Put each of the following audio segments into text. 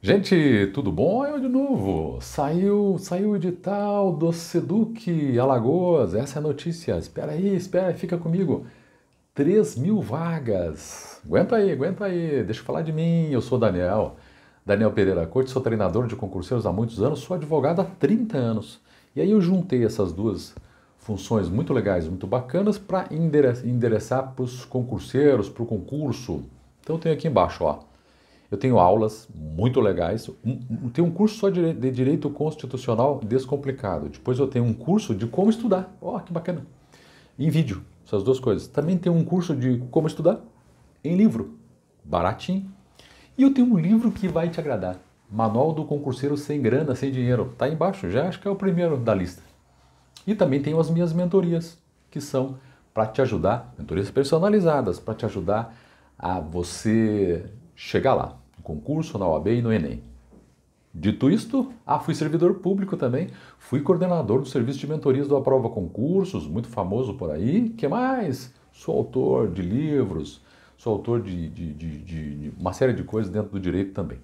Gente, tudo bom? É eu de novo. Saiu, saiu o edital do Seduc Alagoas. Essa é a notícia. Espera aí, espera, fica comigo. 3 mil vagas. Aguenta aí, aguenta aí. Deixa eu falar de mim. Eu sou Daniel. Daniel Pereira Corte, sou treinador de concurseiros há muitos anos, sou advogado há 30 anos. E aí eu juntei essas duas funções muito legais, muito bacanas, para endereçar para os concurseiros, para o concurso. Então eu tenho aqui embaixo, ó eu tenho aulas muito legais. Um, um, tenho um curso só de, de, direito constitucional descomplicado. Depois eu tenho um curso de como estudar. Ó, oh, que bacana. Em vídeo, essas duas coisas. Também tenho um curso de como estudar em livro, baratinho. E eu tenho um livro que vai te agradar. Manual do concurseiro sem grana, sem dinheiro. Tá aí embaixo, já acho que é o primeiro da lista. E também tenho as minhas mentorias, que são para te ajudar, mentorias personalizadas, para te ajudar a você chegar lá, no concurso, na OAB e no Enem. Dito isto, ah, fui servidor público também, fui coordenador do serviço de mentorias do Aprova Concursos, muito famoso por aí. que mais? Sou autor de livros, sou autor de, de, de, de uma série de coisas dentro do direito também.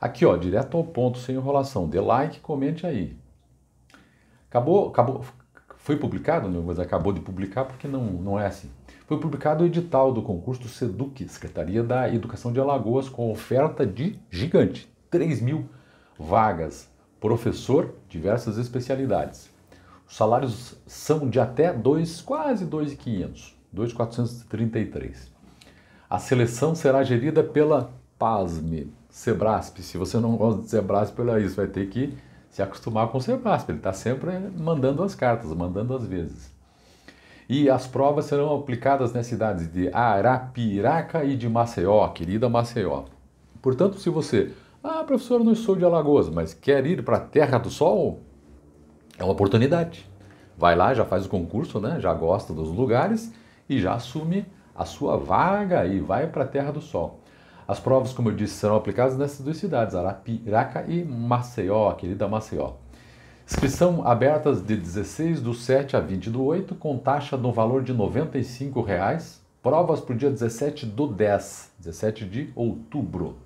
Aqui, ó, direto ao ponto, sem enrolação. Dê like, comente aí. Acabou, acabou, foi publicado, né, mas acabou de publicar porque não, não é assim. Foi publicado o edital do concurso SEDUC, Secretaria da Educação de Alagoas, com oferta de gigante, 3 mil vagas, professor, diversas especialidades. Os salários são de até dois, quase 2,500, 2,433. A seleção será gerida pela PASME, Sebrasp. Se você não gosta de Sebrasp, olha isso, vai ter que se acostumar com o Páscoa. Ele está sempre mandando as cartas, mandando as vezes. E as provas serão aplicadas nas cidades de Arapiraca e de Maceió, querida Maceió. Portanto, se você, ah, professor, não sou de Alagoas, mas quer ir para a Terra do Sol, é uma oportunidade. Vai lá, já faz o concurso, né? já gosta dos lugares e já assume a sua vaga e vai para a Terra do Sol. As provas, como eu disse, serão aplicadas nessas duas cidades, Arapiraca e Maceió, a querida Maceió. Inscrição abertas de 16 do 7 a 20 do 8, com taxa no valor de R$ 95,00. Provas para o dia 17 do 10, 17 de outubro.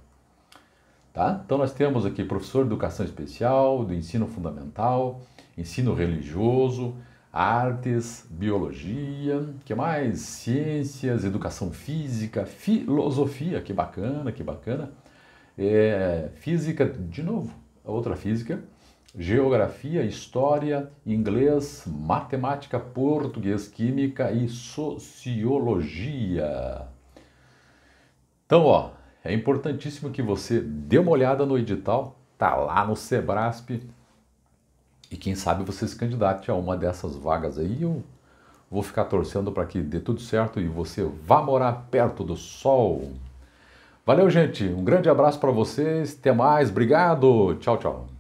Tá? Então nós temos aqui professor de educação especial, do ensino fundamental, ensino religioso, artes, biologia, que mais? Ciências, educação física, filosofia, que bacana, que bacana. É, física, de novo, outra física. Geografia, história, inglês, matemática, português, química e sociologia. Então, ó, é importantíssimo que você dê uma olhada no edital, tá lá no Sebrasp e quem sabe você se candidate a uma dessas vagas aí. Eu vou ficar torcendo para que dê tudo certo e você vá morar perto do sol. Valeu, gente. Um grande abraço para vocês. Até mais. Obrigado. Tchau, tchau.